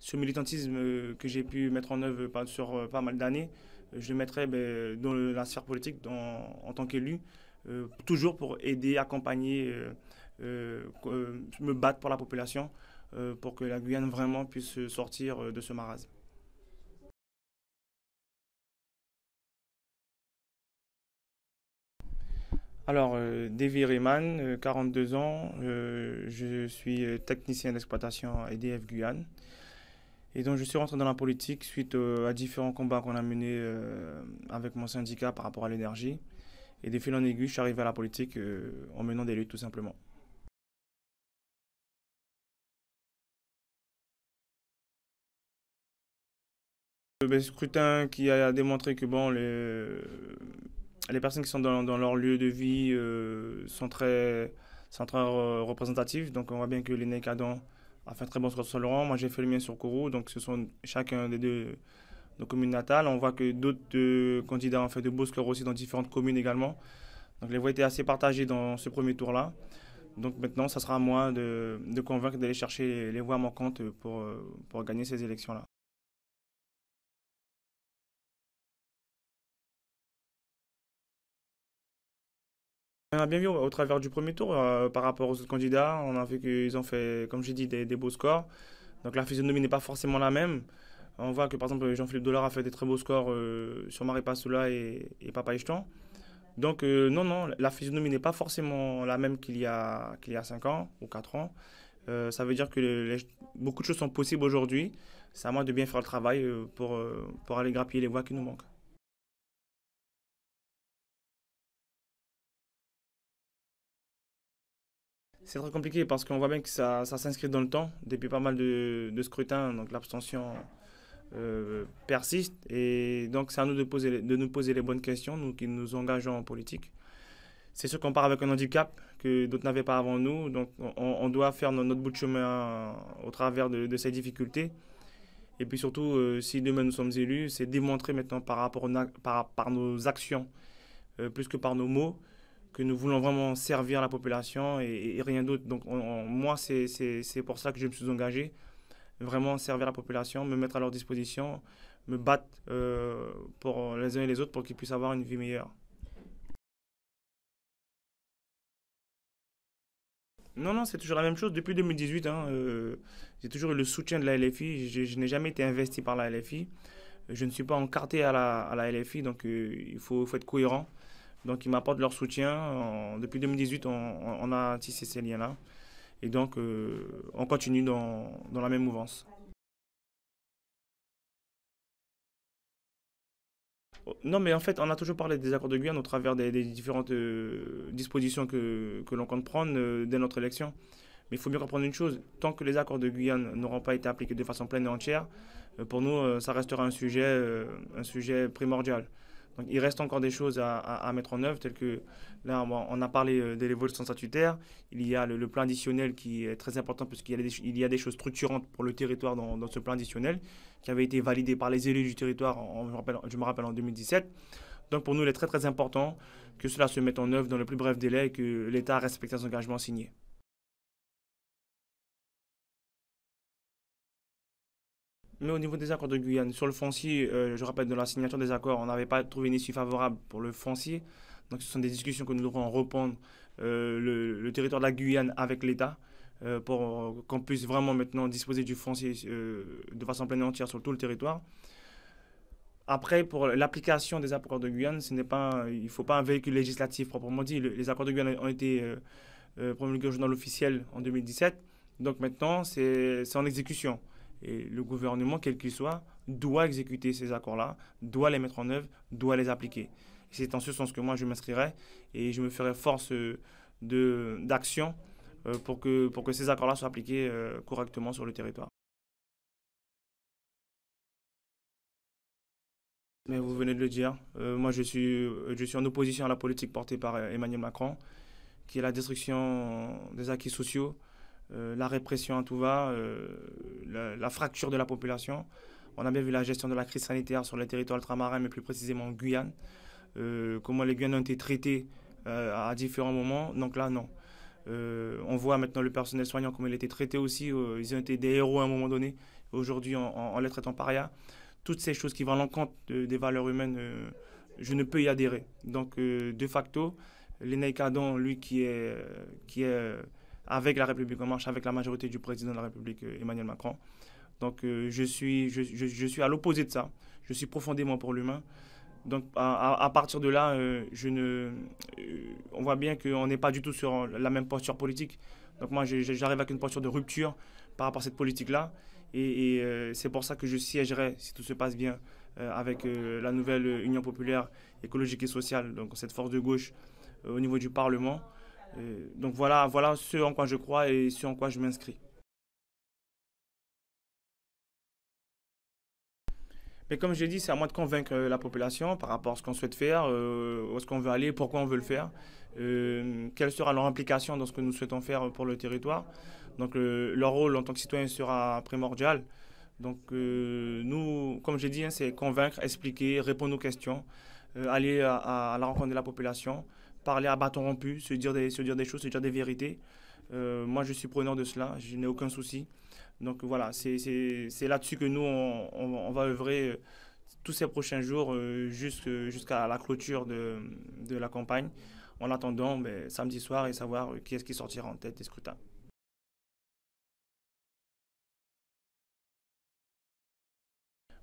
ce militantisme euh, que j'ai pu mettre en œuvre sur euh, pas mal d'années, euh, je le mettrai ben, dans la sphère politique en tant qu'élu, toujours pour aider, accompagner, me battre pour la population, pour que la Guyane vraiment puisse sortir de ce marasme. Alors, David Rayman, 42 ans, je suis technicien d'exploitation à EDF Guyane. Et donc je suis rentré dans la politique suite euh, à différents combats qu'on a menés euh, avec mon syndicat par rapport à l'énergie. Et des fil en aiguille, je suis arrivé à la politique euh, en menant des luttes tout simplement. Le ben, scrutin qui a démontré que bon, les, les personnes qui sont dans, leur lieu de vie sont très, sont très représentatives. Donc on voit bien que les cadants a très bon sur laurent Moi, j'ai fait le mien sur Kourou, Donc, ce sont chacun des deux communes natales. On voit que d'autres euh, candidats ont fait de beaux scores aussi dans différentes communes également. Donc, les voix étaient assez partagées dans ce premier tour-là. Donc, maintenant, ça sera à moi de, convaincre d'aller chercher les, voix manquantes euh, pour gagner ces élections-là. On a bien vu au travers du premier tour euh, par rapport aux autres candidats. On a vu qu'ils ont fait, comme j'ai dit, des, beaux scores. Donc la physionomie n'est pas forcément la même. On voit que par exemple Jean-Philippe Dollard a fait des très beaux scores euh, sur Marie Passoula et, et, Papa Echeton. Donc euh, non, non, la physionomie n'est pas forcément la même qu'il y, a, 5 ans ou 4 ans. ça veut dire que beaucoup de choses sont possibles aujourd'hui. C'est à moi de bien faire le travail pour, pour aller grappiller les voix qui nous manquent. C'est très compliqué parce qu'on voit bien que ça, s'inscrit dans le temps depuis pas mal de, scrutins, donc l'abstention euh, persiste. Et donc c'est à nous de, poser, de nous poser les bonnes questions, nous qui nous engageons en politique. C'est sûr qu'on part avec un handicap que d'autres n'avaient pas avant nous, donc on, doit faire notre bout de chemin au travers de, ces difficultés. Et puis surtout, euh, si demain nous sommes élus, c'est démontrer maintenant par, rapport par, nos actions, euh, plus que par nos mots, que nous voulons vraiment servir la population et, rien d'autre. Donc moi, c'est pour ça que je me suis engagé, vraiment servir la population, me mettre à leur disposition, me battre euh, pour les uns et les autres pour qu'ils puissent avoir une vie meilleure. Non, non, c'est toujours la même chose. Depuis 2018, hein, euh, j'ai toujours eu le soutien de la LFI. Je, n'ai jamais été investi par la LFI. Je ne suis pas encarté à la, à la LFI, donc euh, il faut, faut, être cohérent. Donc, ils m'apportent leur soutien. depuis 2018, on, a tissé ces liens-là. Et donc, euh, on continue dans, la même mouvance. Oh, non, mais en fait, on a toujours parlé des accords de Guyane au travers des, différentes euh, dispositions que, l'on compte prendre euh, dès notre élection. Mais il faut bien comprendre une chose, tant que les accords de Guyane n'auront pas été appliqués de façon pleine et entière, pour nous, ça restera un sujet primordial il reste encore des choses à, mettre en œuvre, telles que là, on a parlé euh, des l'évolution statutaire, il y a le, plan additionnel qui est très important puisqu'il y, a des, y a des choses structurantes pour le territoire dans, ce plan additionnel qui avait été validé par les élus du territoire, je, me rappelle, je me rappelle en 2017. Donc pour nous, il est très très important que cela se mette en œuvre dans le plus bref délai et que l'État respecte ses engagements signés. Mais au niveau des accords de Guyane, sur le foncier, euh, je rappelle de la signature des accords, on n'avait pas trouvé une issue favorable pour le foncier. Donc ce sont des discussions que nous devons reprendre euh, le, territoire de la Guyane avec l'État euh, pour qu'on puisse vraiment maintenant disposer du foncier de façon pleine et entière sur tout le territoire. Après, pour l'application des accords de Guyane, ce n'est pas, il ne faut pas un véhicule législatif proprement dit. les accords de Guyane ont été promulgués au journal officiel en 2017. Donc maintenant, c'est en exécution. Et le gouvernement, quel qu'il soit, doit exécuter ces accords-là, doit les mettre en œuvre, doit les appliquer. C'est en ce sens que moi, je m'inscrirai et je me ferai force euh, d'action euh, pour, que, pour que ces accords-là soient appliqués euh, correctement sur le territoire. Mais vous venez de le dire, moi je suis, je suis en opposition à la politique portée par Emmanuel Macron, qui est la destruction des acquis sociaux, euh, la répression à tout va, euh, la, fracture de la population. On a bien vu la gestion de la crise sanitaire sur les territoires ultramarins, mais plus précisément en Guyane. Euh, comment les Guyanais ont été traités à différents moments. Donc là, non. on voit maintenant le personnel soignant, comment il a été traité aussi. ils ont été des héros à un moment donné. Aujourd'hui, on, les traite paria. Toutes ces choses qui vont à l'encontre des valeurs humaines je ne peux y adhérer. Donc, de facto, l'ENECADON, lui, qui est, qui est avec la République en marche, avec la majorité du président de la République, euh, Emmanuel Macron. Donc euh, je, suis, je, suis à l'opposé de ça. Je suis profondément pour l'humain. Donc à, partir de là, euh, je ne, on voit bien qu'on n'est pas du tout sur la même posture politique. Donc moi, j'arrive avec une posture de rupture par rapport à cette politique-là. Et, et c'est pour ça que je siégerai, si tout se passe bien, avec la nouvelle Union populaire écologique et sociale, donc cette force de gauche au niveau du Parlement. Euh, donc voilà, voilà ce en quoi je crois et ce en quoi je m'inscris. Mais comme j'ai dit, c'est à moi de convaincre euh, la population par rapport à ce qu'on souhaite faire, euh, où est-ce qu'on veut aller, pourquoi on veut le faire, quelle sera leur implication dans ce que nous souhaitons faire pour le territoire. Donc leur rôle en tant que citoyen sera primordial. Donc nous, comme j'ai dit, hein, c'est convaincre, expliquer, répondre aux questions, aller à, la rencontre de la population parler à bâton rompu, se dire des, se dire des choses, se dire des vérités. Euh, moi, je suis preneur de cela, je n'ai aucun souci. Donc voilà, c'est là-dessus que nous, on, va œuvrer euh, tous ces prochains jours euh, jusqu'à la clôture de, la campagne, en attendant ben, samedi soir et savoir qui est-ce qui sortira en tête des scrutins.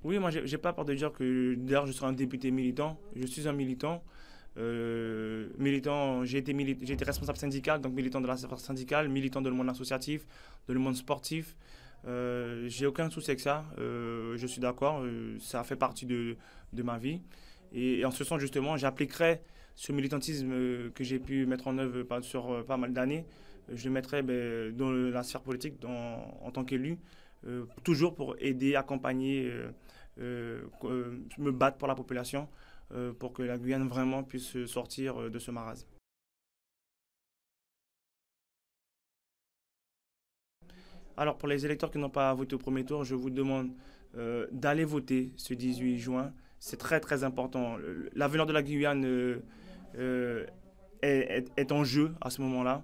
Oui, moi, n'ai pas peur de dire que d'ailleurs, je serai un député militant. Je suis un militant. Euh, militant, j'ai été, été, responsable syndical, donc militant de la sphère syndicale, militant dans le monde associatif, dans le monde sportif. Euh, j'ai aucun souci avec ça, euh, je suis d'accord, ça fait partie de, de ma vie. Et, en ce sens, justement, j'appliquerai ce militantisme que j'ai pu mettre en œuvre sur pas mal d'années, je le mettrai ben, dans la sphère politique en tant qu'élu, toujours pour aider, accompagner, me battre pour la population. Euh, pour que la Guyane vraiment puisse sortir euh, de ce marasme. Alors pour les électeurs qui n'ont pas voté au premier tour, je vous demande euh, d'aller voter ce 18 juin. C'est très très important. L'avenir de la Guyane est, en jeu à ce moment-là.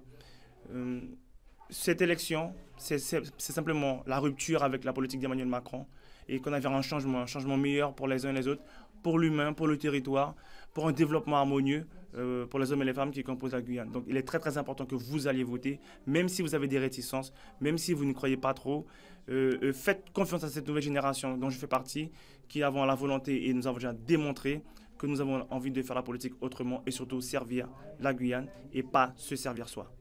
cette élection, c'est simplement la rupture avec la politique d'Emmanuel Macron et qu'on a un changement, un changement meilleur pour les uns et les autres pour l'humain, pour le territoire, pour un développement harmonieux euh, pour les hommes et les femmes qui composent la Guyane. Donc il est très très important que vous alliez voter, même si vous avez des réticences, même si vous ne croyez pas trop. Euh, euh, faites confiance à cette nouvelle génération dont je fais partie, qui avons la volonté et nous avons déjà démontré que nous avons envie de faire la politique autrement et surtout servir la Guyane et pas se servir soi.